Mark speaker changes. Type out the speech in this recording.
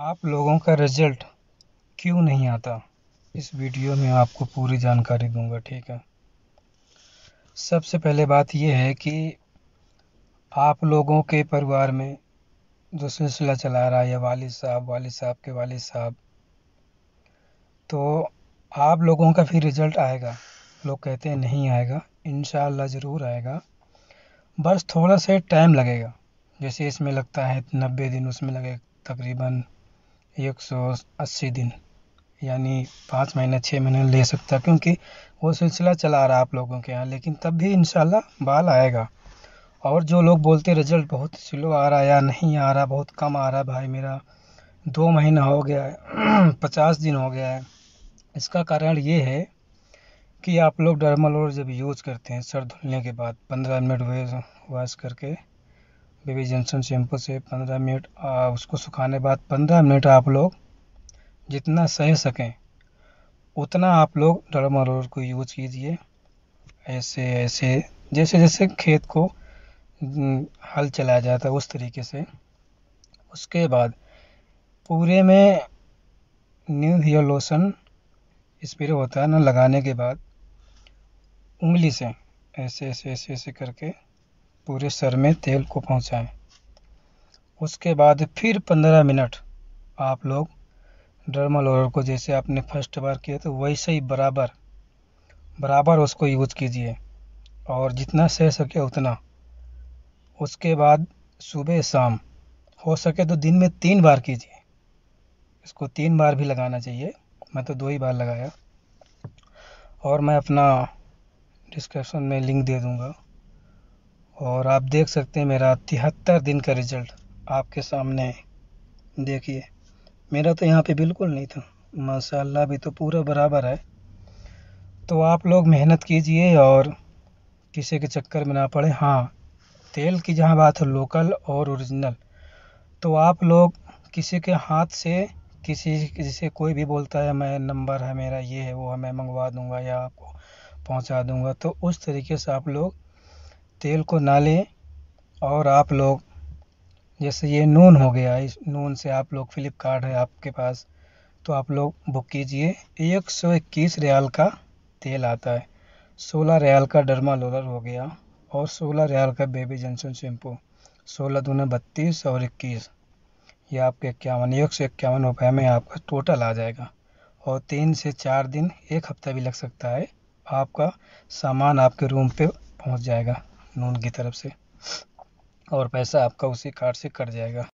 Speaker 1: आप लोगों का रिजल्ट क्यों नहीं आता इस वीडियो में आपको पूरी जानकारी दूंगा ठीक है सबसे पहले बात यह है कि आप लोगों के परिवार में जो सिलसिला चला रहा है वाल साहब वालिद साहब के वालिद साहब तो आप लोगों का फिर रिज़ल्ट आएगा लोग कहते हैं नहीं आएगा इन ज़रूर आएगा बस थोड़ा सा टाइम लगेगा जैसे इसमें लगता है नब्बे दिन उसमें लगेगा तकरीबन एक सौ अस्सी दिन यानी पाँच महीने छः महीने ले सकता है क्योंकि वो सिलसिला चला रहा है आप लोगों के यहाँ लेकिन तब भी इन बाल आएगा और जो लोग बोलते रिजल्ट बहुत स्लो आ रहा है या नहीं आ रहा बहुत कम आ रहा भाई मेरा दो महीना हो गया है पचास दिन हो गया है इसका कारण ये है कि आप लोग डरमलोर जब यूज़ करते हैं सर धुलने के बाद पंद्रह मिनट वॉश करके बेबी जनसन शैम्पू से पंद्रह मिनट उसको सुखाने बाद पंद्रह मिनट आप लोग जितना सह सकें उतना आप लोग डरमारोर को यूज कीजिए ऐसे ऐसे जैसे जैसे खेत को हल चलाया जाता है उस तरीके से उसके बाद पूरे में न्यू हेयर लोशन स्प्रे होता है ना लगाने के बाद उंगली से ऐसे ऐसे ऐसे ऐसे करके पूरे सर में तेल को पहुंचाएं। उसके बाद फिर पंद्रह मिनट आप लोग डर्मल ऑयल को जैसे आपने फर्स्ट बार किया तो वैसे ही बराबर बराबर उसको यूज़ कीजिए और जितना सह सके उतना उसके बाद सुबह शाम हो सके तो दिन में तीन बार कीजिए इसको तीन बार भी लगाना चाहिए मैं तो दो ही बार लगाया और मैं अपना डिस्क्रिप्शन में लिंक दे दूँगा और आप देख सकते हैं मेरा तिहत्तर दिन का रिज़ल्ट आपके सामने देखिए मेरा तो यहाँ पे बिल्कुल नहीं था माशाल्लाह भी तो पूरा बराबर है तो आप लोग मेहनत कीजिए और किसी के चक्कर में ना पड़े हाँ तेल की जहाँ बात है लोकल और ओरिजिनल तो आप लोग किसी के हाथ से किसी जिसे कोई भी बोलता है मैं नंबर है मेरा ये है वो है मैं मंगवा दूंगा या आपको पहुंचा दूंगा तो उस तरीके से आप लोग तेल को ना लें और आप लोग जैसे ये नून हो गया इस नून से आप लोग फ्लिपकार्ट है आपके पास तो आप लोग बुक कीजिए एक सौ इक्कीस रियाल का तेल आता है सोलह रियाल का डरमा लोलर हो गया और सोलह रियाल का बेबी जनसन शैम्पू सोलह दूना बत्तीस और इक्कीस ये आपके इक्यावन एक सौ इक्यावन रुपये में आपका टोटल आ जाएगा और तीन से चार दिन एक हफ्ता भी लग सकता है आपका सामान आपके रूम पे पहुंच जाएगा नून की तरफ से और पैसा आपका उसी कार्ड से कट जाएगा